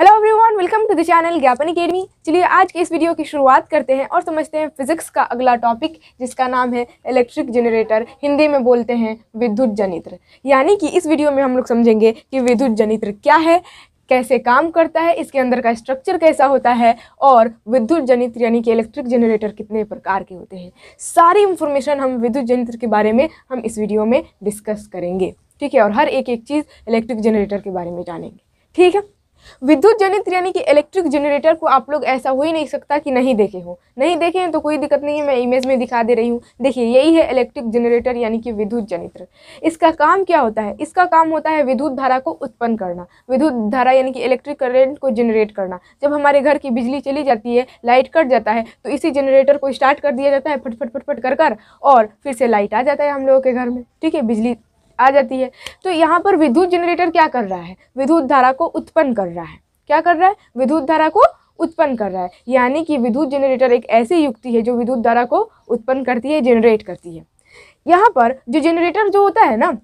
hello everyone welcome to the channel Gyapan academy चलिए आज के इस वीडियो की शुरुआत करते हैं और समझते हैं फिजिक्स का अगला टॉपिक जिसका नाम है इलेक्ट्रिक जनरेटर हिंदी में बोलते हैं विद्युत जनित्र यानी कि इस वीडियो में हम लोग समझेंगे कि विद्युत जनित्र क्या है कैसे काम करता है इसके अंदर का स्ट्रक्चर कैसा होता है और विद्युत जनित्र यानी कि इलेक्ट्रिक जनरेटर कितने प्रकार के होते हैं सारी इन्फॉर्मेशन हम विद्युत जनित्र के बारे में हम इस वीडियो में डिस्कस करेंगे ठीक है और हर एक एक चीज़ इलेक्ट्रिक जनरेटर के बारे में जानेंगे ठीक है विद्युत जनित यानी कि इलेक्ट्रिक जनरेटर को आप लोग ऐसा हो ही नहीं सकता कि नहीं देखे हो नहीं देखे हैं तो कोई दिक्कत नहीं है मैं इमेज में दिखा दे रही हूँ देखिए यही है इलेक्ट्रिक जनरेटर यानी कि विद्युत जनित्र इसका काम क्या होता है इसका काम होता है विद्युत धारा को उत्पन्न करना विद्युत धारा यानी कि इलेक्ट्रिक करेंट को जनरेट करना जब हमारे घर की बिजली चली जाती है लाइट कट जाता है तो इसी जनरेटर को स्टार्ट कर दिया जाता है फटफट फटफट कर कर और फिर से लाइट आ जाता है हम लोगों के घर में ठीक है बिजली आ जाती है तो यहाँ पर विद्युत जनरेटर क्या कर रहा है विद्युत धारा को उत्पन्न कर रहा है क्या कर रहा है विद्युत धारा को उत्पन्न कर रहा है यानी कि विद्युत जनरेटर एक ऐसी युक्ति है जो विद्युत धारा को उत्पन्न करती है जनरेट करती है यहाँ पर जो जनरेटर जो होता है ना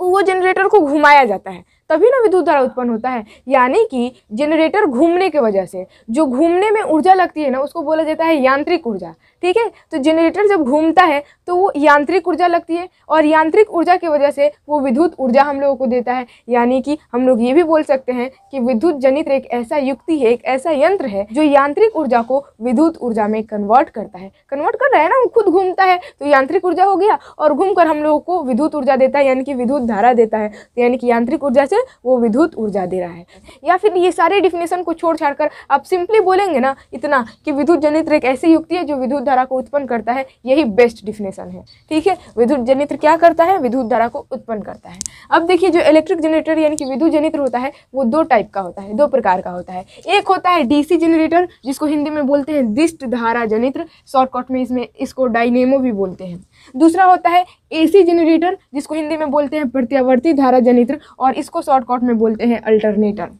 वो जनरेटर को घुमाया जाता है तभी ना विद्युत धारा उत्पन्न होता है यानी कि जनरेटर घूमने की वजह से जो घूमने में ऊर्जा लगती है ना उसको बोला जाता है यांत्रिक ऊर्जा ठीक है तो जनरेटर जब घूमता है तो वो यांत्रिक ऊर्जा लगती है और यांत्रिक ऊर्जा की वजह से वो विद्युत ऊर्जा हम लोगों को देता है यानी कि हम लोग ये भी बोल सकते हैं कि विद्युत जनित्र एक ऐसा युक्ति है एक ऐसा यंत्र है जो यांत्रिक ऊर्जा को विद्युत ऊर्जा में कन्वर्ट करता है कन्वर्ट कर रहा है ना वो खुद घूमता है तो यांत्रिक ऊर्जा हो गया और घूम हम लोगों को विद्युत ऊर्जा देता है यानी कि विद्युत धारा देता है तो यानी कि यांत्रिक ऊर्जा से है वो विद्युत ऊर्जा दे रहा है या फिर ये सारे डिफिनेशन को छोड़ छाड़ कर आप सिंपली बोलेंगे ना इतना कि विद्युत जनित्र एक ऐसी युक्ति है जो विद्युत धारा को उत्पन्न करता है यही बेस्ट डिफिनेशन है ठीक है विद्युत जनित्र क्या करता है विद्युत धारा को उत्पन्न करता है अब देखिए जो इलेक्ट्रिक जनरेटर यानी कि विद्युत जनित्र होता है वो दो टाइप का होता है दो प्रकार का होता है एक होता है डीसी जनरेटर जिसको हिंदी में बोलते हैं दिष्ट धारा जनित्र शॉर्टकट में इसमें इसको डायनेमो भी बोलते हैं दूसरा होता है एसी जनरेटर जिसको हिंदी में बोलते हैं प्रत्यावर्ती धारा जनित्र और इसको शॉर्टकट में बोलते हैं अल्टरनेटर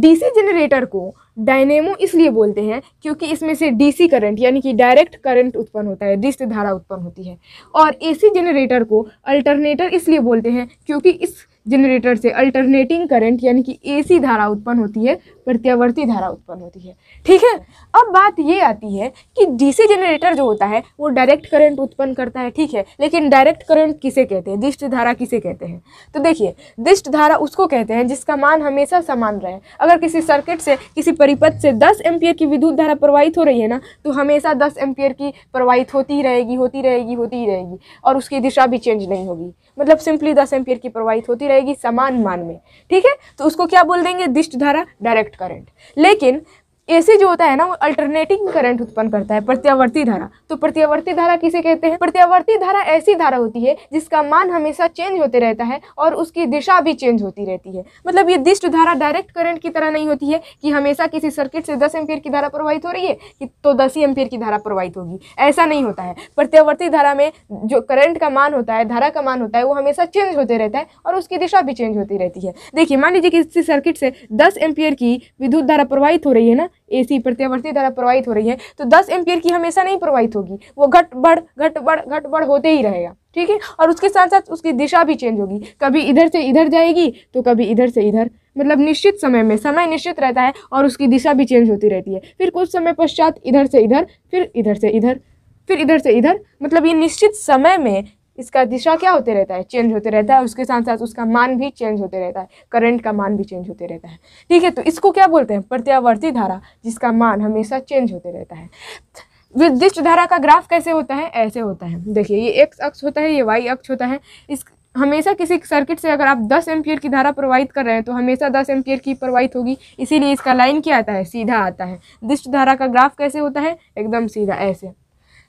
डीसी जनरेटर को डायनेमो इसलिए बोलते हैं क्योंकि इसमें से डीसी करंट यानी कि डायरेक्ट करंट उत्पन्न होता है दृष्ट धारा उत्पन्न होती है और एसी जनरेटर को अल्टरनेटर इसलिए बोलते हैं क्योंकि इस जनरेटर से अल्टरनेटिंग करंट यानी कि एसी धारा उत्पन्न होती है प्रत्यावर्ती धारा उत्पन्न होती है ठीक है अब बात ये आती है कि डीसी जनरेटर जो होता है वो डायरेक्ट करंट उत्पन्न करता है ठीक है लेकिन डायरेक्ट करंट किसे कहते हैं दिष्ट धारा किसे कहते हैं तो देखिए दिष्ट धारा उसको कहते हैं जिसका मान हमेशा समान रहे अगर किसी सर्किट से किसी परिपथ से दस एम्पियर की विद्युत धारा प्रवाहित हो रही है ना तो हमेशा दस एम्पियर की प्रवाहित होती रहेगी होती रहेगी होती ही रहेगी और उसकी दिशा भी चेंज नहीं होगी मतलब सिंपली दस एम्पियर की प्रवाहित होती रहेगी समान मान में ठीक है तो उसको क्या बोल देंगे दिष्ट धारा डायरेक्ट करंट लेकिन एसी जो होता है ना वो अल्टरनेटिंग करंट उत्पन्न करता है प्रत्यावर्ती धारा तो प्रत्यावर्ती धारा किसे कहते हैं प्रत्यावर्ती धारा ऐसी धारा होती है जिसका मान हमेशा चेंज होते रहता है और उसकी दिशा भी चेंज होती रहती है मतलब ये दिष्ट धारा डायरेक्ट करंट की तरह नहीं होती है कि हमेशा किसी सर्किट से दस एम्पियर की धारा प्रवाहित हो रही है कि तो दस ही एम्पियर की धारा प्रवाहित होगी ऐसा नहीं होता है प्रत्यावर्ती धारा में जो करंट का मान होता है धारा का मान होता है वो हमेशा चेंज होते रहता है और उसकी दिशा भी चेंज होती रहती है देखिए मान लीजिए किसी सर्किट से दस एम्पियर की विद्युत धारा प्रवाहित हो रही है ना एसी प्रत्यावर्ती द्वारा प्रवाहित हो रही है तो 10 एम्पियर की हमेशा नहीं प्रवाहित होगी वो घट बढ़ घट बढ़ घट बढ़ होते ही रहेगा ठीक है और उसके साथ साथ उसकी दिशा भी चेंज होगी कभी इधर से इधर जाएगी तो कभी इधर से इधर मतलब निश्चित समय में समय निश्चित रहता है और उसकी दिशा भी चेंज होती रहती है फिर कुछ समय पश्चात इधर से इधर फिर इधर से इधर फिर इधर से इधर मतलब ये निश्चित समय में इसका दिशा क्या होते रहता है चेंज होते रहता है उसके साथ साथ उसका मान भी चेंज होते रहता है करंट का मान भी चेंज होते रहता है ठीक है तो इसको क्या बोलते हैं प्रत्यावर्ती धारा जिसका मान हमेशा चेंज होते रहता है विद्युत धारा का ग्राफ कैसे होता है ऐसे होता है देखिए ये एक्स अक्ष होता है ये वाई अक्ष होता है इस हमेशा किसी सर्किट से अगर आप 10 एम्पियर की धारा प्रवाहित कर रहे हैं तो हमेशा 10 एम्पियर की प्रवाहित होगी इसीलिए इसका लाइन क्या आता है सीधा आता है दिष्ट धारा का ग्राफ कैसे होता है एकदम सीधा ऐसे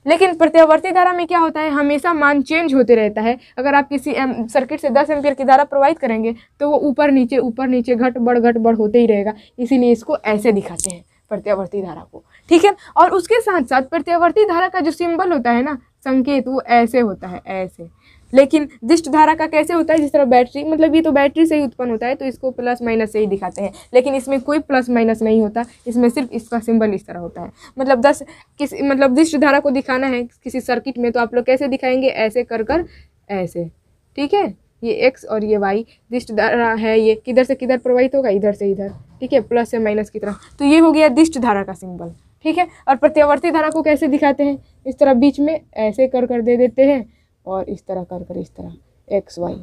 लेकिन प्रत्यावर्ती धारा में क्या होता है हमेशा मान चेंज होते रहता है अगर आप किसी एम सर्किट से दस एम्पियर की धारा प्रोवाइड करेंगे तो वो ऊपर नीचे ऊपर नीचे घट बढ़ घट बढ़ होते ही रहेगा इसीलिए इसको ऐसे दिखाते हैं प्रत्यावर्ती धारा को ठीक है और उसके साथ साथ प्रत्यावर्ती धारा का जो सिंबल होता है ना संकेत वो ऐसे होता है ऐसे लेकिन दिष्ट धारा का कैसे होता है जिस तरह बैटरी मतलब ये तो बैटरी से ही उत्पन्न होता है तो इसको प्लस माइनस से ही दिखाते हैं लेकिन इसमें कोई प्लस माइनस नहीं होता इसमें सिर्फ इसका सिंबल इस तरह होता है मतलब दस किस मतलब दिष्ट धारा को दिखाना है किसी सर्किट में तो आप लोग कैसे दिखाएंगे ऐसे कर कर ऐसे ठीक है ये एक्स और ये वाई दिष्ट धारा है ये किधर से किधर प्रवाहित होगा इधर से इधर ठीक है प्लस से माइनस की तरह तो ये हो गया दिष्ट धारा का सिंबल ठीक है और प्रत्यावर्ती धारा को कैसे दिखाते हैं इस तरह बीच में ऐसे कर कर दे देते हैं और इस तरह कर कर इस तरह एक्स वाई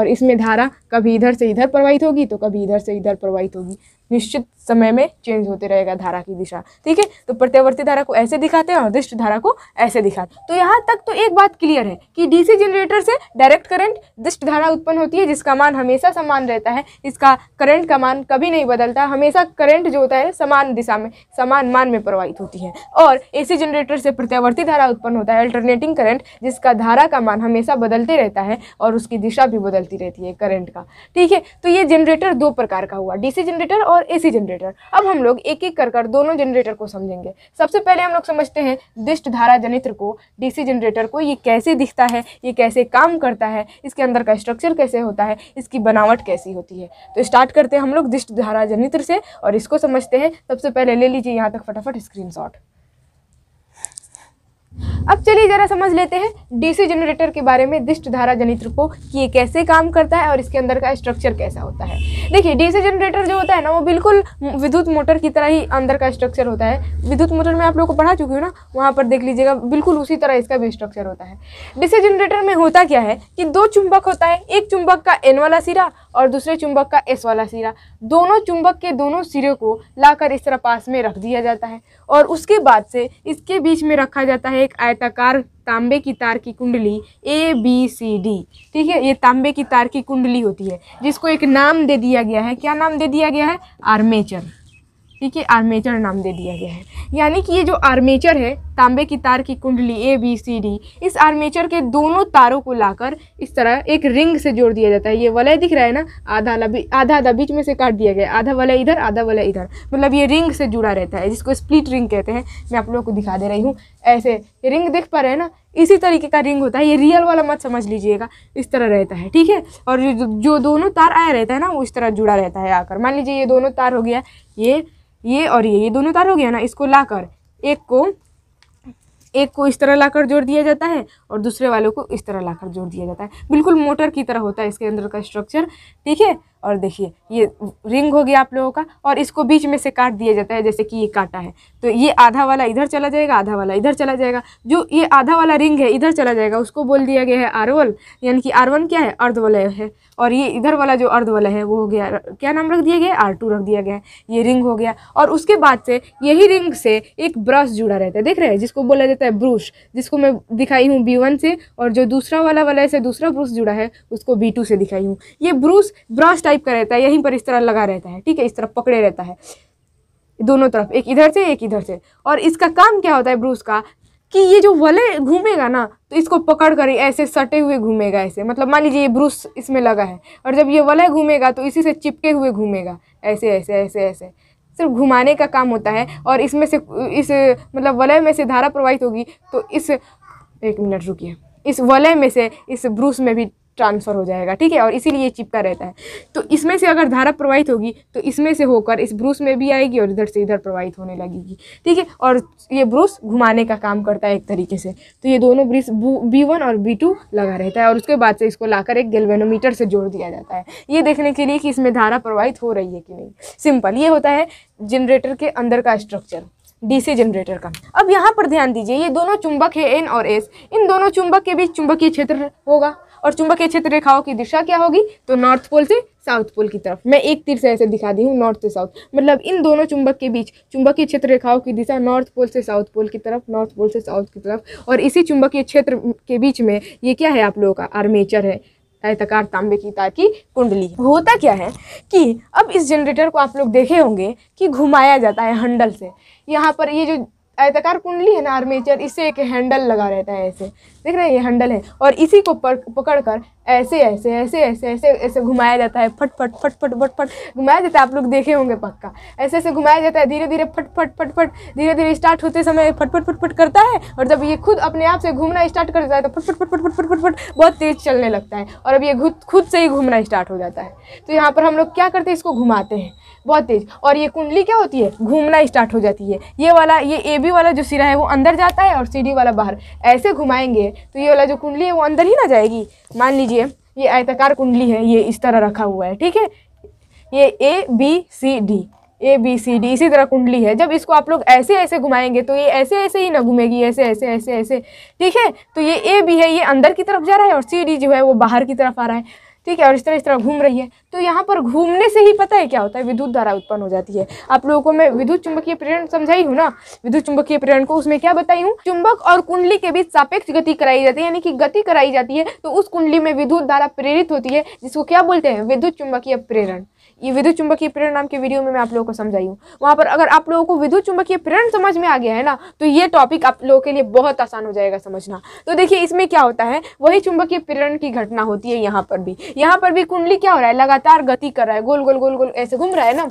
और इसमें धारा कभी इधर से इधर प्रवाहित होगी तो कभी इधर से इधर प्रवाहित होगी निश्चित समय में चेंज होते रहेगा धारा की दिशा ठीक है तो प्रत्यावर्ती धारा को ऐसे दिखाते हैं और दृष्ट धारा को ऐसे दिखाते हैं तो यहाँ तक तो एक बात क्लियर है कि डीसी जनरेटर से डायरेक्ट करंट दृष्ट धारा उत्पन्न होती है जिसका मान हमेशा समान रहता है इसका करंट का मान कभी नहीं बदलता हमेशा करंट जो होता है समान दिशा में समान मान में प्रवाहित होती है और ए जनरेटर से प्रत्यावर्ती धारा उत्पन्न होता है अल्टरनेटिंग करंट जिसका धारा का मान हमेशा बदलते रहता है और उसकी दिशा भी बदलती रहती है करंट का ठीक है तो ये जनरेटर दो प्रकार का हुआ डीसी जनरेटर और और एसी जनरेटर अब हम लोग एक एक कर कर दोनों जनरेटर को समझेंगे सबसे पहले हम लोग समझते हैं दिष्ट धारा जनित्र को डीसी जनरेटर को ये कैसे दिखता है ये कैसे काम करता है इसके अंदर का स्ट्रक्चर कैसे होता है इसकी बनावट कैसी होती है तो स्टार्ट करते हैं हम लोग दिष्ट धारा जनित्र से और इसको समझते हैं सबसे पहले ले लीजिए यहाँ तक फटाफट स्क्रीन अब चलिए जरा समझ लेते हैं डीसी जनरेटर के बारे में दिष्ट धारा जनित्र को कि ये कैसे काम करता है और इसके अंदर का स्ट्रक्चर कैसा होता है देखिए डीसी जनरेटर जो होता है ना वो बिल्कुल विद्युत मोटर की तरह ही अंदर का स्ट्रक्चर होता है विद्युत मोटर में आप लोग को पढ़ा चुकी हूँ ना वहाँ पर देख लीजिएगा बिल्कुल उसी तरह इसका भी स्ट्रक्चर होता है डीसी जनरेटर में होता क्या है कि दो चुंबक होता है एक चुंबक का एन वाला सिरा और दूसरे चुंबक का एस वाला सिरा दोनों चुंबक के दोनों सिरे को लाकर इस तरह पास में रख दिया जाता है और उसके बाद से इसके बीच में रखा जाता है एक आयताकार तांबे की तार की कुंडली ए बी सी डी ठीक है ये तांबे की तार की कुंडली होती है जिसको एक नाम दे दिया गया है क्या नाम दे दिया गया है आर्मेचर ठीक है आर्मेचर नाम दे दिया गया है यानी कि ये जो आर्मेचर है तांबे की तार की कुंडली ए बी सी डी इस आर्मेचर के दोनों तारों को लाकर इस तरह एक रिंग से जोड़ दिया जाता है ये वलय दिख रहा है ना आधा लबी आधा आधा बीच में से काट दिया गया आधा वलय इधर आधा वलय इधर मतलब ये रिंग से जुड़ा रहता है जिसको स्प्लिट रिंग कहते हैं मैं आप लोगों को दिखा दे रही हूँ ऐसे रिंग देख पा रहे हैं ना इसी तरीके का रिंग होता है ये रियल वाला मत समझ लीजिएगा इस तरह रहता है ठीक है और जो जो दोनों तार आया रहता है ना वो इस तरह जुड़ा रहता है आकर मान लीजिए ये दोनों तार हो गया ये ये और ये ये दोनों तार हो गया ना इसको लाकर एक को एक को इस तरह लाकर जोड़ दिया जाता है और दूसरे वालों को इस तरह लाकर जोड़ दिया जाता है बिल्कुल मोटर की तरह होता है इसके अंदर का स्ट्रक्चर ठीक है और देखिए ये रिंग हो गया आप लोगों का और इसको बीच में से काट दिया जाता है जैसे कि ये काटा है तो ये आधा वाला इधर चला जाएगा आधा वाला इधर चला जाएगा जो ये आधा वाला रिंग है इधर चला जाएगा उसको बोल दिया गया है आरवल यानी कि आरवन क्या है अर्धवलय है और ये इधर वाला जो अर्धवलय है वो हो गया क्या नाम रख दिया गया आर टू रख दिया गया है ये रिंग हो गया और उसके बाद से यही रिंग से एक ब्रश जुड़ा रहता है देख रहे हैं जिसको बोला जाता है ब्रूश जिसको मैं दिखाई हूँ बी वन से और जो दूसरा वाला वाला ऐसे दूसरा ब्रूश जुड़ा है उसको बी टू से दिखाई हूँ ये ब्रूश ब्रश टाइप टाइप का रहता है यहीं पर इस तरह लगा रहता है ठीक है इस तरह पकड़े रहता है दोनों तरफ एक इधर से एक इधर से और इसका काम क्या होता है ब्रूस का कि ये जो वले घूमेगा ना तो इसको पकड़ कर ऐसे सटे हुए घूमेगा ऐसे मतलब मान लीजिए ये ब्रूस इसमें लगा है और जब ये वले घूमेगा तो इसी से चिपके हुए घूमेगा ऐसे ऐसे ऐसे ऐसे सिर्फ घुमाने का काम होता है और इसमें से इस मतलब वलय में से धारा प्रवाहित होगी तो इस एक मिनट रुकिए इस वलय में से इस ब्रूस में भी ट्रांसफ़र हो जाएगा ठीक है और इसीलिए ये चिपका रहता है तो इसमें से अगर धारा प्रवाहित होगी तो इसमें से होकर इस ब्रूस में भी आएगी और इधर से इधर प्रवाहित होने लगेगी ठीक है और ये ब्रूस घुमाने का काम करता है एक तरीके से तो ये दोनों ब्रिस बी वन और बी टू लगा रहता है और उसके बाद से इसको लाकर एक गेलवेनोमीटर से जोड़ दिया जाता है ये देखने के लिए कि इसमें धारा प्रवाहित हो रही है कि नहीं सिंपल ये होता है जनरेटर के अंदर का स्ट्रक्चर डीसी जनरेटर का अब यहाँ पर ध्यान दीजिए ये दोनों चुंबक है एन और एस इन दोनों चुंबक के बीच चुंबकीय क्षेत्र होगा और चुंबकीय क्षेत्र रेखाओं की दिशा क्या होगी तो नॉर्थ पोल से साउथ पोल की तरफ मैं एक तीर से ऐसे दिखा दी हूँ नॉर्थ से साउथ मतलब इन दोनों चुंबक के बीच चुंबकीय क्षेत्र रेखाओं की दिशा नॉर्थ पोल से साउथ पोल की तरफ नॉर्थ पोल से साउथ की तरफ और इसी चुंबकीय क्षेत्र के बीच में ये क्या है आप लोगों का आर्मेचर है आयताकार तांबे की तार की कुंडली होता क्या है कि अब इस जनरेटर को आप लोग देखे होंगे कि घुमाया जाता है हंडल से यहाँ पर ये जो आयताकार कुंडली है ना आर्मेचर इससे एक हैंडल लगा रहता है ऐसे देख रहे हैं ये हैंडल है और इसी को पकड़ कर ऐसे ऐसे ऐसे ऐसे ऐसे ऐसे घुमाया जाता है फट फट फट फट फट फट घुमाया जाता है आप लोग देखे होंगे पक्का ऐसे ऐसे घुमाया जाता है धीरे धीरे फट फट फट फट धीरे धीरे स्टार्ट होते समय फट फट फट फट करता है और जब ये खुद अपने आप से घूमना स्टार्ट कर जाता है तो फट फट फट फट फट फट फट फट बहुत तेज चलने लगता है और अब ये खुद से ही घूमना स्टार्ट हो जाता है तो यहाँ पर हम लोग क्या करते हैं इसको घुमाते हैं बहुत तेज़ और ये कुंडली क्या होती है घूमना स्टार्ट हो जाती है ये वाला ये ए बी वाला जो सिरा है वो अंदर जाता है और सी डी वाला बाहर ऐसे घुमाएंगे तो ये वाला जो कुंडली है वो अंदर ही ना जाएगी मान लीजिए ये आयताकार कुंडली है ये इस तरह रखा हुआ है ठीक है ये A B C D A B C D इसी तरह कुंडली है जब इसको आप लोग ऐसे ऐसे घुमाएंगे तो ये ऐसे ऐसे ही ना घूमेगी ऐसे ऐसे ऐसे ऐसे ठीक है तो ये ए बी है ये अंदर की तरफ जा रहा है और सी डी जो है वो बाहर की तरफ आ रहा है ठीक है और इस तरह इस तरह घूम रही है तो यहाँ पर घूमने से ही पता है क्या होता है विद्युत धारा उत्पन्न हो जाती है आप लोगों को मैं विद्युत चुंबकीय प्रेरण समझाई हूँ ना विद्युत चुंबकीय प्रेरण को उसमें क्या बताई हूँ चुंबक और कुंडली के बीच सापेक्ष गति कराई जाती है यानी कि गति कराई जाती है तो उस कुंडली में विद्युत धारा प्रेरित होती है जिसको क्या बोलते हैं विद्युत चुंबकीय प्रेरण ये विद्युत चुंबकीय प्रेरण नाम के वीडियो में मैं आप लोगों को समझाई हूँ वहाँ पर अगर आप लोगों को विद्युत चुंबकीय प्रेरण समझ में आ गया है ना तो ये टॉपिक आप लोगों के लिए बहुत आसान हो जाएगा समझना तो देखिए इसमें क्या होता है वही चुंबकीय प्रेरण की घटना होती है यहाँ पर भी यहाँ पर भी कुंडली क्या हो रहा है लगातार गति कर रहा है गोल गोल गोल गोल ऐसे घूम रहा है ना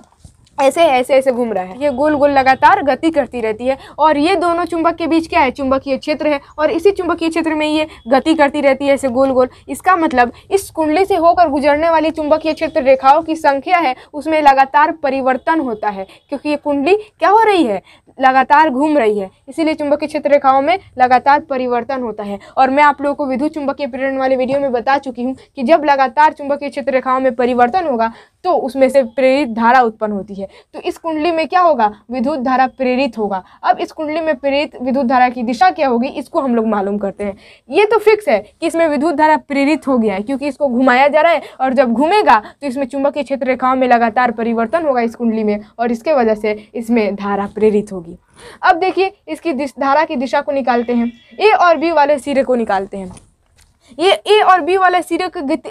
ऐसे ऐसे ऐसे घूम रहा है ये गोल गोल लगातार गति करती रहती है और ये दोनों चुंबक के बीच क्या है चुंबकीय क्षेत्र है और इसी चुंबकीय क्षेत्र में ये गति करती रहती है ऐसे गोल गोल इसका मतलब इस कुंडली से होकर गुजरने वाली चुंबकीय क्षेत्र रेखाओं की संख्या है उसमें लगातार परिवर्तन होता है क्योंकि ये कुंडली क्या हो रही है लगातार घूम रही है इसीलिए चुंबकीय क्षेत्र रेखाओं में लगातार परिवर्तन होता है और मैं आप लोगों को विद्युत चुंबकीय प्रेरण वाले वीडियो में बता चुकी हूँ कि जब लगातार चुंबकीय क्षेत्र रेखाओं में परिवर्तन होगा तो उसमें से प्रेरित धारा उत्पन्न होती है है तो इस कुंडली में क्या होगा विद्युत धारा प्रेरित होगा अब इस कुंडली में प्रेरित विद्युत धारा की दिशा क्या होगी इसको हम लोग मालूम करते हैं ये तो फिक्स है कि इसमें विद्युत धारा प्रेरित हो गया है क्योंकि इसको घुमाया जा रहा है और जब घूमेगा तो इसमें चुंबकीय क्षेत्र रेखाओं में लगातार परिवर्तन होगा इस कुंडली में और इसके वजह से इसमें धारा प्रेरित होगी अब देखिए इसकी धारा की दिशा को निकालते हैं ए और बी वाले सिरे को निकालते हैं ये ए और बी वाले सिरे का गति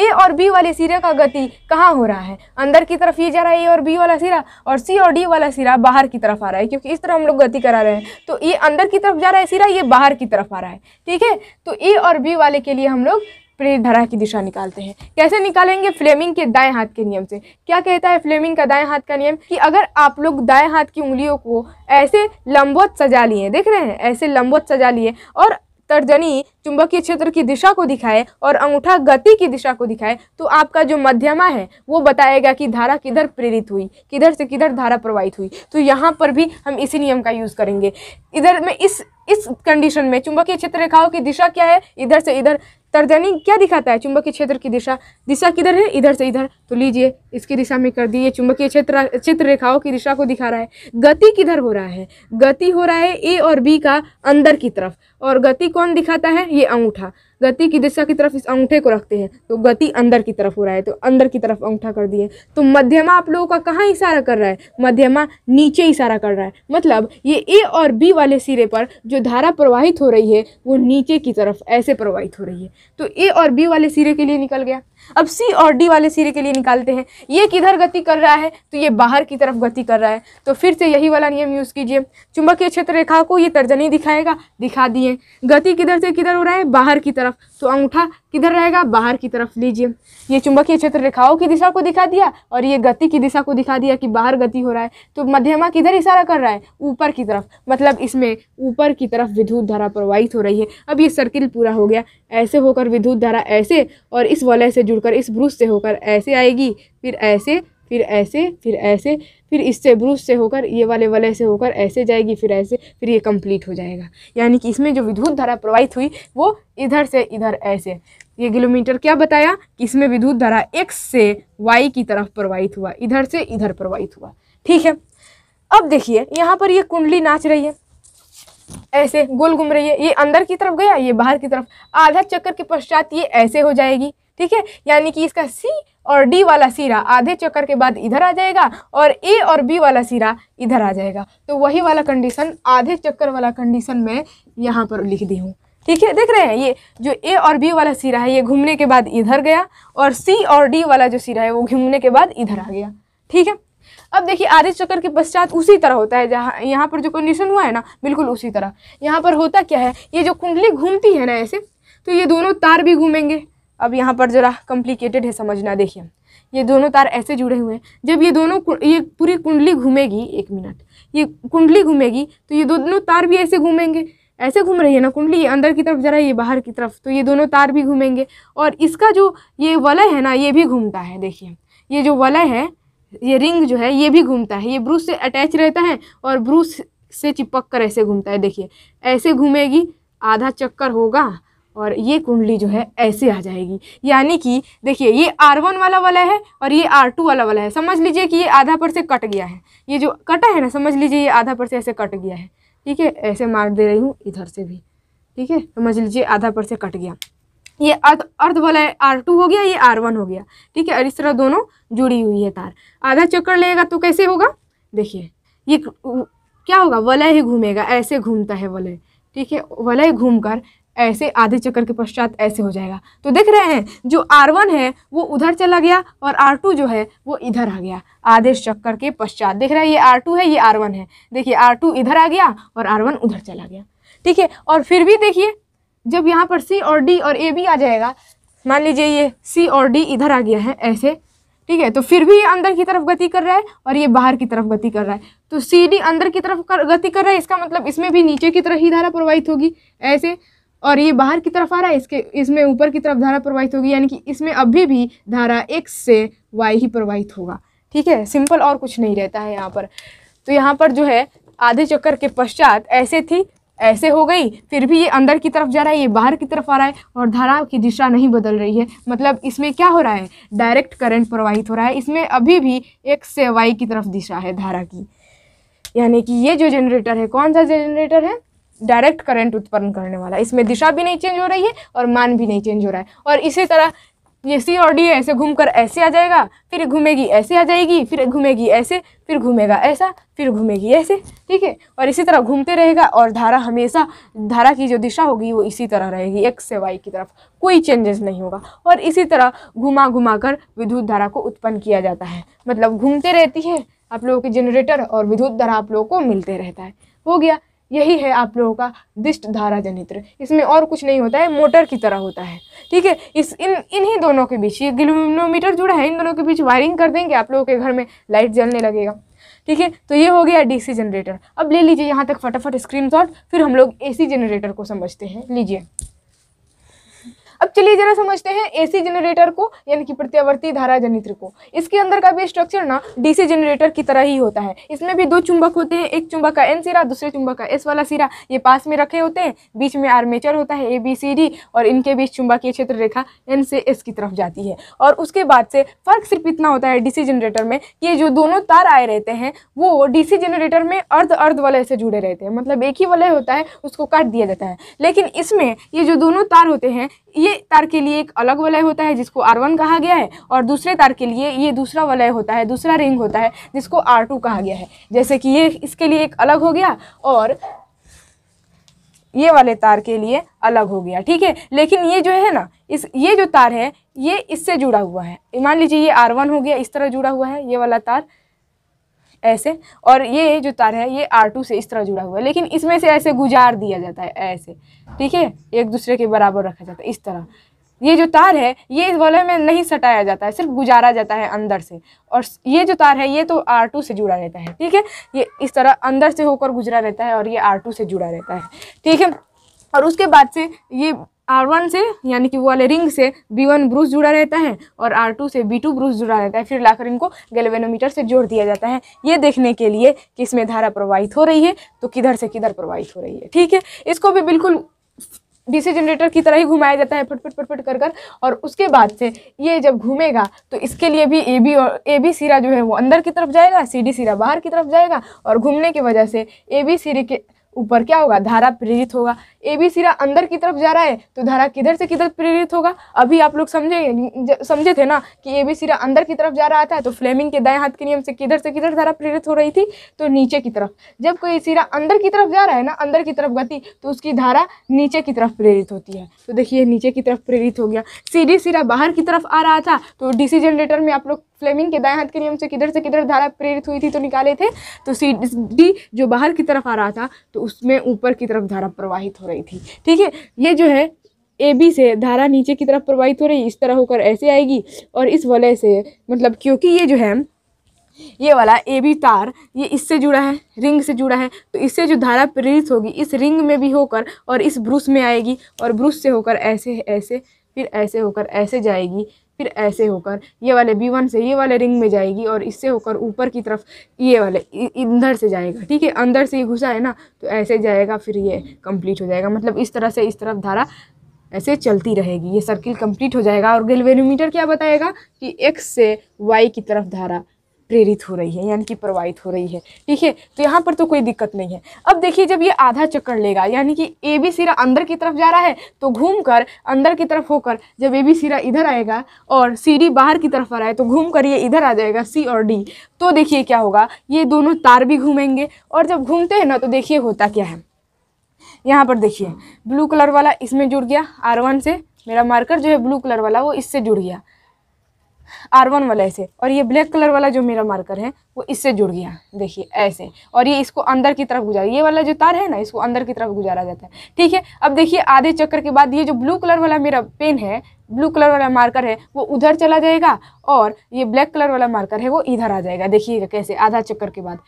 ए और बी वाले सिरे का गति कहाँ हो रहा है अंदर की तरफ ये जा रहा है ए और बी वाला सिरा और सी और डी वाला सिरा बाहर की तरफ आ रहा है क्योंकि इस तरह हम लोग गति करा रहे हैं तो ये अंदर की तरफ जा रहा है सिरा ये बाहर की तरफ आ रहा है ठीक है तो ए और बी वाले के लिए हम लोग प्रेरित धारा की दिशा निकालते हैं कैसे निकालेंगे फ्लेमिंग के दाएं हाथ के नियम से क्या कहता है फ्लेमिंग का दाएं हाथ का नियम कि अगर आप लोग दाएं हाथ की उंगलियों को ऐसे लंबोत सजा लिए देख रहे हैं ऐसे लंबोत सजा लिए और तर्जनी चुंबकीय क्षेत्र की दिशा को दिखाए और अंगूठा गति की दिशा को दिखाए तो आपका जो मध्यमा है वो बताएगा कि धारा किधर प्रेरित हुई किधर से किधर धारा प्रवाहित हुई तो यहाँ पर भी हम इसी नियम का यूज़ करेंगे इधर में इस इस कंडीशन में चुंबकीय क्षेत्र रेखाओं की दिशा क्या है इधर से इधर तर्जनी क्या दिखाता है चुंबकीय क्षेत्र की दिशा दिशा किधर है इधर से इधर तो लीजिए इसकी दिशा में कर ये चुंबकीय क्षेत्र चित्र रेखाओं की दिशा को दिखा रहा है गति किधर हो रहा है गति हो रहा है ए और बी का अंदर की तरफ और गति कौन दिखाता है ये अंगूठा गति की दिशा की तरफ इस अंगूठे को रखते हैं तो गति अंदर की तरफ हो रहा है तो अंदर की तरफ अंगूठा कर दिए तो मध्यमा आप लोगों का कहाँ इशारा कर रहा है मध्यमा नीचे इशारा कर रहा है मतलब ये ए और बी वाले सिरे पर जो धारा प्रवाहित हो रही है वो नीचे की तरफ ऐसे प्रवाहित हो रही है तो ए और बी वाले सिरे के लिए निकल गया अब सी और डी वाले सिरे के लिए निकालते हैं ये किधर गति कर रहा है तो ये बाहर की तरफ गति कर रहा है तो फिर से यही वाला नियम यूज़ कीजिए चुंबकीय क्षेत्र रेखा को ये तर्जनी दिखाएगा दिखा दिए गति किधर से किधर हो रहा है बाहर की तरफ तो अंगूठा किधर रहेगा बाहर की तरफ लीजिए ये चुंबकीय क्षेत्र रेखाओं की दिशा को दिखा दिया और ये गति की दिशा को दिखा दिया कि बाहर गति हो रहा है तो मध्यमा किधर इशारा कर रहा है ऊपर की तरफ मतलब इसमें ऊपर की तरफ विद्युत धारा प्रवाहित हो रही है अब ये सर्किल पूरा हो गया ऐसे होकर विद्युत धारा ऐसे और इस वलय से जुड़कर इस ब्रूस से होकर ऐसे आएगी फिर ऐसे फिर ऐसे फिर ऐसे फिर इससे ब्रूस से होकर ये वाले वाले से होकर ऐसे जाएगी फिर ऐसे फिर ये कंप्लीट हो जाएगा यानी कि इसमें जो विद्युत धारा प्रवाहित हुई वो इधर से इधर ऐसे ये किलोमीटर क्या बताया कि इसमें विद्युत धारा एक्स से वाई की तरफ प्रवाहित हुआ इधर से इधर प्रवाहित हुआ ठीक है अब देखिए यहाँ पर ये कुंडली नाच रही है ऐसे गोल घूम रही है ये अंदर की तरफ गया ये बाहर की तरफ आधा चक्कर के पश्चात ये ऐसे हो जाएगी ठीक है यानी कि इसका सी और डी वाला सिरा आधे चक्कर के बाद इधर आ जाएगा और ए और बी वाला सिरा इधर आ जाएगा तो वही वाला कंडीशन आधे चक्कर वाला कंडीशन मैं यहाँ पर लिख दी हूँ ठीक है देख रहे हैं ये जो ए और बी वाला सिरा है ये घूमने के बाद इधर गया और सी और डी वाला जो सिरा है वो घूमने के बाद इधर आ गया ठीक है अब देखिए आधे चक्कर के पश्चात उसी तरह होता है जहाँ यहाँ पर जो कंडीशन हुआ है ना बिल्कुल उसी तरह यहाँ पर होता क्या है ये जो कुंडली घूमती है ना ऐसे तो ये दोनों तार भी घूमेंगे अब यहाँ पर ज़रा कॉम्प्लिकेटेड है समझना देखिए ये दोनों तार ऐसे जुड़े हुए हैं जब ये दोनों ये पूरी कुंडली घूमेगी एक मिनट ये कुंडली घूमेगी तो ये दोनों तार भी ऐसे घूमेंगे ऐसे घूम रही है ना कुंडली ये अंदर की तरफ जरा ये बाहर की तरफ तो ये दोनों तार भी घूमेंगे और इसका जो ये वलय है ना ये भी घूमता है देखिए ये जो वलय है ये रिंग जो है ये भी घूमता है ये ब्रूस से अटैच रहता है और ब्रूस से चिपक कर ऐसे घूमता है देखिए ऐसे घूमेगी आधा चक्कर होगा और ये कुंडली जो है ऐसे आ जाएगी यानी कि देखिए ये आर वन वाला वाला है और ये आर टू वाला वाला है समझ लीजिए कि ये आधा पर से कट गया है ये जो कटा है ना समझ लीजिए ये आधा पर से ऐसे कट गया है ठीक है ऐसे मार दे रही हूँ इधर से भी ठीक है समझ लीजिए आधा पर से कट गया ये अर्ध अर्ध वाला आर टू हो गया ये आर वन हो गया ठीक है और इस तरह दोनों जुड़ी हुई है तार आधा चक्कर लेगा तो कैसे होगा देखिए ये क्या होगा वलय ही घूमेगा ऐसे घूमता है वलय ठीक है वलय घूमकर ऐसे आधे चक्कर के पश्चात ऐसे हो जाएगा तो देख रहे हैं जो आर वन है वो उधर चला गया और आर टू जो है वो इधर आ गया आधे चक्कर के पश्चात देख रहे हैं ये आर टू है ये आर वन है देखिए आर टू इधर आ गया और आर वन उधर चला गया ठीक है और फिर भी देखिए जब यहाँ पर सी और डी और ए भी आ जाएगा मान लीजिए ये सी और डी इधर आ गया है ऐसे ठीक है तो फिर भी ये अंदर की तरफ गति कर रहा है और ये बाहर की तरफ गति कर रहा है तो सी डी अंदर की तरफ कर, गति कर रहा है इसका मतलब इसमें भी नीचे की तरफ ही धारा प्रवाहित होगी ऐसे और ये बाहर की तरफ आ रहा है इसके इसमें ऊपर की तरफ धारा प्रवाहित होगी यानी कि इसमें अभी भी धारा x से वाई ही प्रवाहित होगा ठीक है सिंपल और कुछ नहीं रहता है यहाँ पर तो यहाँ पर जो है आधे चक्कर के पश्चात ऐसे थी ऐसे हो गई फिर भी ये अंदर की तरफ जा रहा है ये बाहर की तरफ आ रहा है और धारा की दिशा नहीं बदल रही है मतलब इसमें क्या हो रहा है डायरेक्ट करंट प्रवाहित हो रहा है इसमें अभी भी एक से वाई की तरफ दिशा है धारा की यानी कि ये जो जनरेटर है कौन सा जनरेटर है डायरेक्ट करंट उत्पन्न करने वाला है इसमें दिशा भी नहीं चेंज हो रही है और मान भी नहीं चेंज हो रहा है और इसी तरह ये सी और डी ऐसे घूमकर ऐसे आ जाएगा फिर घूमेगी ऐसे आ जाएगी फिर घूमेगी ऐसे फिर घूमेगा ऐसा फिर घूमेगी ऐसे ठीक है और इसी तरह घूमते रहेगा और धारा हमेशा धारा की जो दिशा होगी वो इसी तरह रहेगी एक्स से वाई की तरफ कोई चेंजेस नहीं होगा और इसी तरह घुमा घुमा कर विद्युत धारा को उत्पन्न किया जाता है मतलब घूमते रहती है आप लोगों के जनरेटर और विद्युत धारा आप लोगों को मिलते रहता है हो गया यही है आप लोगों का दिष्ट धारा जनित्र इसमें और कुछ नहीं होता है मोटर की तरह होता है ठीक है इस इन इन्हीं दोनों के बीच ये किलोमीटर जुड़ा है इन दोनों के बीच वायरिंग कर देंगे आप लोगों के घर में लाइट जलने लगेगा ठीक है तो ये हो गया डीसी जनरेटर अब ले लीजिए यहाँ तक फटाफट स्क्रीनशॉट फिर हम लोग एसी जनरेटर को समझते हैं लीजिए अब चलिए जरा समझते हैं एसी जनरेटर को यानी कि प्रत्यावर्ती धारा जनित्र को इसके अंदर का भी स्ट्रक्चर ना डीसी जनरेटर की तरह ही होता है इसमें भी दो चुंबक होते हैं एक चुंबक का एन सिरा दूसरे चुंबक का एस वाला सिरा ये पास में रखे होते हैं बीच में आर्मेचर होता है ए बी सी डी और इनके बीच चुंबकीय क्षेत्र रेखा एन से एस की तरफ जाती है और उसके बाद से फर्क सिर्फ इतना होता है डीसी जनरेटर में कि जो दोनों तार आए रहते हैं वो डीसी जनरेटर में अर्ध अर्ध वलय से जुड़े रहते हैं मतलब एक ही वलय होता है उसको काट दिया जाता है लेकिन इसमें ये जो दोनों तार होते हैं ये तार के लिए एक अलग वलय होता है जिसको आर वन कहा गया है और दूसरे तार के लिए ये दूसरा वलय होता है दूसरा रिंग होता है जिसको आर टू कहा गया है जैसे कि ये इसके लिए एक अलग हो गया और ये वाले तार के लिए अलग हो गया ठीक है लेकिन ये जो है ना इस ये जो तार है ये इससे जुड़ा हुआ है मान लीजिए ये आर वन हो गया इस तरह जुड़ा हुआ है ये वाला तार ऐसे और ये जो तार है ये आर टू से इस तरह जुड़ा हुआ है लेकिन इसमें से ऐसे गुजार दिया जाता है ऐसे ठीक है एक दूसरे के बराबर रखा जाता है इस तरह ये जो तार है ये इस वाले में नहीं सटाया जाता है सिर्फ गुजारा जाता है अंदर से और ये जो तार है ये तो आर टू से जुड़ा रहता है ठीक है ये इस तरह अंदर से होकर गुजरा रहता है और ये आर टू से जुड़ा रहता है ठीक है और उसके बाद से ये आर वन से यानी कि वो वाले रिंग से बी वन ब्रूस जुड़ा रहता है और आर टू से बी टू ब्रूस जुड़ा रहता है फिर लाकर इनको गैल्वेनोमीटर से जोड़ दिया जाता है ये देखने के लिए कि इसमें धारा प्रवाहित हो रही है तो किधर से किधर प्रवाहित हो रही है ठीक है इसको भी बिल्कुल डीसी जनरेटर की तरह ही घुमाया जाता है फटफट फटफट कर कर और उसके बाद से ये जब घूमेगा तो इसके लिए भी ए बी और ए बी सिरा जो है वो अंदर की तरफ जाएगा सी डी सिरा बाहर की तरफ जाएगा और घूमने की वजह से ए बी सिरे के ऊपर क्या होगा धारा प्रेरित होगा ए बी सिरा अंदर की तरफ जा रहा है तो धारा किधर से किधर प्रेरित होगा अभी आप लोग समझे समझे थे ना कि ए बी सिरा अंदर की तरफ जा रहा था तो फ्लेमिंग के दाएं हाथ के नियम से किधर से किधर धारा प्रेरित हो रही थी तो नीचे की तरफ जब कोई सिरा अंदर की तरफ जा रहा है ना अंदर की तरफ गति तो उसकी धारा नीचे की तरफ प्रेरित होती है तो देखिए नीचे की तरफ प्रेरित हो गया सीधे सिरा बाहर की तरफ आ रहा था तो डी जनरेटर में आप लोग फ्लेमिंग के दाएं हाथ के नियम से किधर से किधर धारा प्रेरित हुई थी तो निकाले थे तो सी डी जो बाहर की तरफ आ रहा था तो उसमें ऊपर की तरफ धारा प्रवाहित हो रही थी ठीक है ये जो है ए बी से धारा नीचे की तरफ प्रवाहित हो रही इस तरह होकर ऐसे आएगी और इस वलय से मतलब क्योंकि ये जो है ये वाला ए बी तार ये इससे जुड़ा है रिंग से जुड़ा है तो इससे जो धारा प्रेरित होगी इस रिंग में भी होकर और इस ब्रूस में आएगी और ब्रूस से होकर ऐसे ऐसे फिर ऐसे होकर ऐसे जाएगी फिर ऐसे होकर ये वाले बी वन से ये वाले रिंग में जाएगी और इससे होकर ऊपर की तरफ ये वाले इधर से जाएगा ठीक है अंदर से ये घुसा है ना तो ऐसे जाएगा फिर ये कंप्लीट हो जाएगा मतलब इस तरह से इस तरफ धारा ऐसे चलती रहेगी ये सर्किल कंप्लीट हो जाएगा और गैल्वेनोमीटर क्या बताएगा कि एक्स से वाई की तरफ धारा प्रेरित हो रही है यानी कि प्रवाहित हो रही है ठीक है तो यहाँ पर तो कोई दिक्कत नहीं है अब देखिए जब ये आधा चक्कर लेगा यानी कि ए बी सिरा अंदर की तरफ जा रहा है तो घूम कर अंदर की तरफ होकर जब ए बी सिरा इधर आएगा और सी डी बाहर की तरफ आ रहा है तो घूम कर ये इधर आ जाएगा सी और डी तो देखिए क्या होगा ये दोनों तार भी घूमेंगे और जब घूमते हैं ना तो देखिए होता क्या है यहाँ पर देखिए ब्लू कलर वाला इसमें जुड़ गया आर वन से मेरा मार्कर जो है ब्लू कलर वाला वो इससे जुड़ गया आर वन वाला ऐसे और ये ब्लैक कलर वाला जो मेरा मार्कर है वो इससे जुड़ गया देखिए ऐसे और ये इसको अंदर की तरफ गुजारा ये वाला जो तार है ना इसको अंदर की तरफ गुजारा जाता है ठीक है अब देखिए आधे चक्कर के बाद ये जो ब्लू कलर वाला मेरा पेन है ब्लू कलर वाला मार्कर है वो उधर चला जाएगा और ये ब्लैक कलर वाला मार्कर है वो इधर आ जाएगा देखिएगा कैसे आधा चक्कर के बाद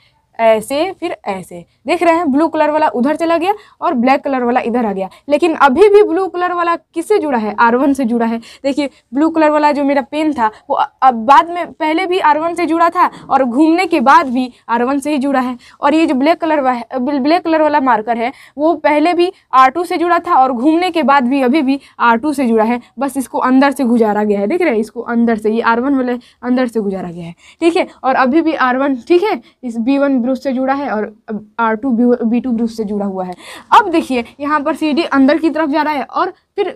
ऐसे फिर ऐसे देख रहे हैं ब्लू कलर वाला उधर चला गया और ब्लैक कलर वाला इधर आ गया लेकिन अभी भी ब्लू कलर वाला किससे जुड़ा है आर से जुड़ा है देखिए ब्लू कलर वाला जो मेरा पेन था वो अब बाद में पहले भी आर से जुड़ा था और घूमने के बाद भी आर वन से ही जुड़ा है और ये जो ब्लैक कलर वाला ब्लैक कलर वाला मार्कर है वो पहले भी आर से जुड़ा था और घूमने के बाद भी अभी भी आर से जुड़ा है बस इसको अंदर से गुजारा गया है देख रहे हैं इसको अंदर से ये आर वाले अंदर से गुजारा गया है ठीक है और अभी भी आर ठीक है इस बी वन ग्रुप से जुड़ा है और R two B two group से जुड़ा हुआ है अब देखिए यहाँ पर सी डी अंदर की तरफ जा रहा है और फिर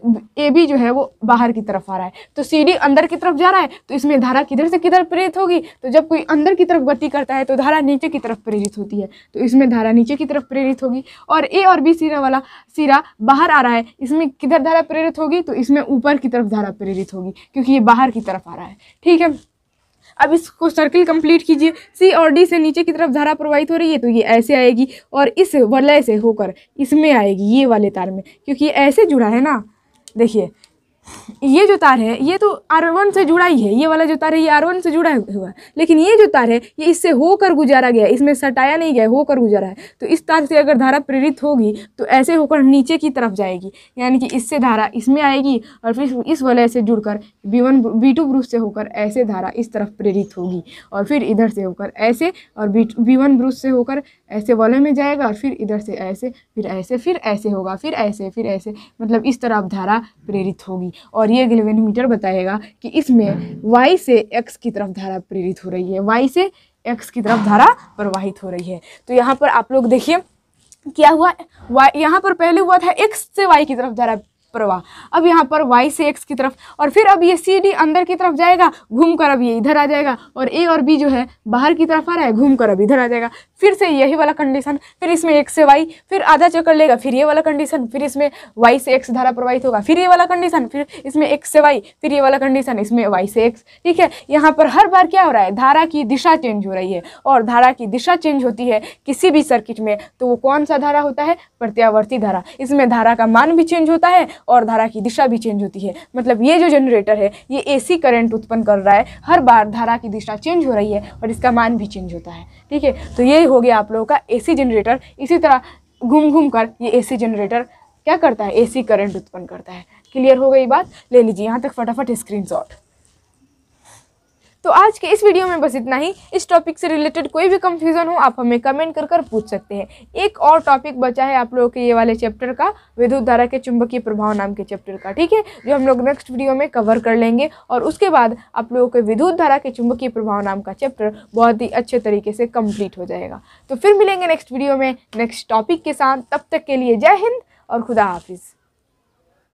ए बी जो है वो बाहर की तरफ आ रहा है तो सी डी अंदर की तरफ जा रहा है तो इसमें धारा किधर से किधर प्रेरित होगी तो जब कोई अंदर की तरफ गति करता है तो धारा नीचे की तरफ प्रेरित होती है तो इसमें धारा नीचे की तरफ प्रेरित होगी और ए और बी सिरा वाला सिरा बाहर आ रहा है इसमें किधर धारा प्रेरित होगी तो इसमें ऊपर की तरफ धारा प्रेरित होगी क्योंकि ये बाहर की तरफ आ रहा है ठीक है अब इसको सर्किल कंप्लीट कीजिए सी और डी से नीचे की तरफ धारा प्रवाहित हो रही है तो ये ऐसे आएगी और इस वलय से होकर इसमें आएगी ये वाले तार में क्योंकि ऐसे जुड़ा है ना देखिए ये जो तार है ये तो आर वन से जुड़ा ही है ये वाला जो तार है ये आर वन से जुड़ा हुआ है लेकिन ये जो तार है ये इससे होकर गुजारा गया इसमें सटाया नहीं गया होकर गुजारा है तो इस तार से अगर धारा प्रेरित होगी तो ऐसे होकर नीचे की तरफ जाएगी यानी कि इससे धारा इसमें आएगी और फिर इस वलय से जुड़कर बी वन बी टू से होकर ऐसे धारा इस तरफ प्रेरित होगी और फिर इधर से होकर ऐसे और बी वन ब्रूस से होकर ऐसे वलय में जाएगा और फिर इधर से ऐसे फिर ऐसे फिर ऐसे होगा फिर ऐसे फिर ऐसे मतलब इस तरफ धारा प्रेरित होगी और ये गैल्वेनोमीटर बताएगा कि इसमें वाई से एक्स की तरफ धारा प्रेरित हो रही है वाई से एक्स की तरफ धारा प्रवाहित हो रही है तो यहाँ पर आप लोग देखिए क्या हुआ वाई यहाँ पर पहले हुआ था एक्स से वाई की तरफ धारा प्रवाह अब यहाँ पर वाई से एक्स की तरफ और फिर अब ये सी डी अंदर की तरफ जाएगा घूम कर अब ये इधर आ जाएगा और ए और बी जो है बाहर की तरफ आ रहा है घूम कर अब इधर आ जाएगा फिर से यही वाला कंडीशन फिर इसमें एक से वाई फिर आधा चक्कर लेगा फिर ये वाला कंडीशन फिर इसमें वाई से एक्स धारा प्रवाहित होगा फिर ये वाला कंडीशन फिर इसमें एक्स से वाई फिर ये वाला कंडीशन इसमें वाई से एक्स ठीक है यहाँ पर हर बार क्या हो रहा है धारा की दिशा चेंज हो रही है और धारा की दिशा चेंज होती है किसी भी सर्किट में तो वो कौन सा धारा होता है प्रत्यावर्ती धारा इसमें धारा का मान भी चेंज होता है और धारा की दिशा भी चेंज होती है मतलब ये जो जनरेटर है ये सी करंट उत्पन्न कर रहा है हर बार धारा की दिशा चेंज हो रही है और इसका मान भी चेंज होता है ठीक है तो यही हो गया आप लोगों का एसी जनरेटर इसी तरह घूम घूम कर ये एसी जनरेटर क्या करता है एसी करंट उत्पन्न करता है क्लियर हो गई बात ले लीजिए यहाँ तक फटाफट स्क्रीनशॉट तो आज के इस वीडियो में बस इतना ही इस टॉपिक से रिलेटेड कोई भी कंफ्यूजन हो आप हमें कमेंट कर कर पूछ सकते हैं एक और टॉपिक बचा है आप लोगों के ये वाले चैप्टर का विद्युत धारा के चुंबकीय प्रभाव नाम के चैप्टर का ठीक है जो हम लोग नेक्स्ट वीडियो में कवर कर लेंगे और उसके बाद आप लोगों के विद्युत धारा के चुंबकीय प्रभाव नाम का चैप्टर बहुत ही अच्छे तरीके से कम्प्लीट हो जाएगा तो फिर मिलेंगे नेक्स्ट वीडियो में नेक्स्ट टॉपिक के साथ तब तक के लिए जय हिंद और खुदा हाफिज़